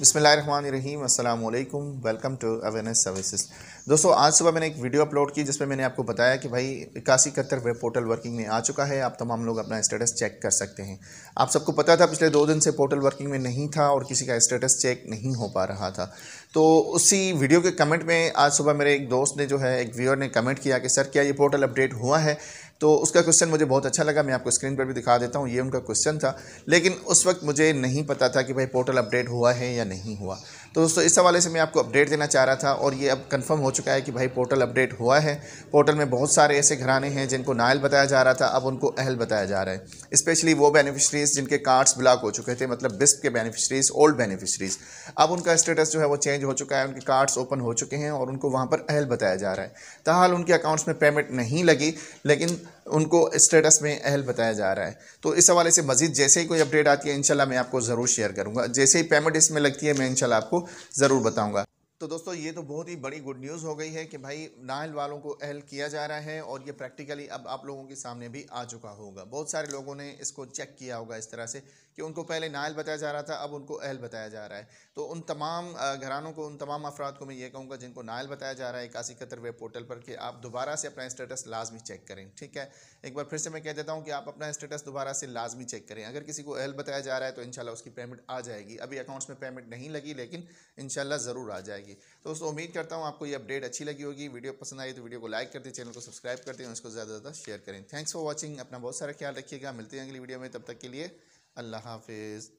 बसमीम अल्लाम welcome to awareness services दोस्तों आज सुबह मैंने एक वीडियो अपलोड की जिसमें मैंने आपको बताया कि भाई इक्यासी इकहत्तर वेब पोर्टल वर्किंग में आ चुका है आप तमाम लोग अपना स्टेटस चेक कर सकते हैं आप सबको पता था पिछले दो दिन से पोर्टल वर्किंग में नहीं था और किसी का स्टेटस चेक नहीं हो पा रहा था तो उसी वीडियो के कमेंट में आज सुबह मेरे एक दोस्त ने जो है एक व्यूअर ने कमेंट किया कि सर क्या ये पोर्टल अपडेट हुआ है तो उसका क्वेश्चन मुझे बहुत अच्छा लगा मैं आपको स्क्रीन पर भी दिखा देता हूँ ये उनका क्वेश्चन था लेकिन उस वक्त मुझे नहीं पता था कि भाई पोर्टल अपडेट हुआ है या नहीं हुआ तो दोस्तों इस हवाले से मैं आपको अपडेट देना चाह रहा था और ये अब कंफर्म हो चुका है कि भाई पोर्टल अपडेट हुआ है पोर्टल में बहुत सारे ऐसे घराने हैं जिनको नायल बताया जा रहा था अब उनको अहल बताया जा रहा है स्पेशली वो बेनिफिशरीज़ जिनके कार्ड्स ब्लॉक हो चुके थे मतलब बिस्प के बेनिफिशरीज़ ओल्ड बेनिफिशरीज़ अब उनका स्टेटस जो है वो चेंज हो चुका है उनके कार्ड्स ओपन हो चुके हैं और उनको वहाँ पर अहल बताया जा रहा है तहाल उनके अकाउंट्स में पेमेंट नहीं लगी लेकिन उनको स्टेटस में अहल बताया जा रहा है तो इस हवाले से मजीद जैसे ही कोई अपडेट आती है इंशाल्लाह मैं आपको ज़रूर शेयर करूँगा जैसे ही पेमेंट इसमें लगती है मैं इंशाल्लाह आपको ज़रूर बताऊँगा तो दोस्तों ये तो बहुत ही बड़ी गुड न्यूज़ हो गई है कि भाई नाहल वालों को अहल किया जा रहा है और ये प्रैक्टिकली अब आप लोगों के सामने भी आ चुका होगा बहुत सारे लोगों ने इसको चेक किया होगा इस तरह से कि उनको पहले नाहल बताया जा रहा था अब उनको अहल बताया जा रहा है तो उन तमाम घरानों को उन तमाम अफराद को मैं ये कहूँगा जिनको नाहल बताया जा रहा है इक्यासी कतर वेब पोर्टल पर कि आप दोबारा से अपना स्टेटस लाजमी चेक करें ठीक है एक बार फिर से मैं कह देता हूँ कि आप अपना स्टेटस दोबारा से लाजमी चेक करें अगर किसी को अहल बताया जा रहा है तो इन उसकी पेमेंट आ जाएगी अभी अकाउंट्स में पेमेंट नहीं लगी लेकिन इन ज़रूर आ जाएगी जाएगी तो दोस्तों उम्मीद करता हूँ आपको ये अपडेट अच्छी लगी होगी वीडियो पसंद आई तो वीडियो को लाइक कर दें चैनल को सब्सक्राइब कर दें उसको ज़्यादा ज़्यादा शेयर करें थैंक्स फॉर वॉचिंग अपना बहुत सारा ख्याल रखिएगा मिलते हैं अगली वीडियो में तब तक के लिए अल्लाह हाफिज़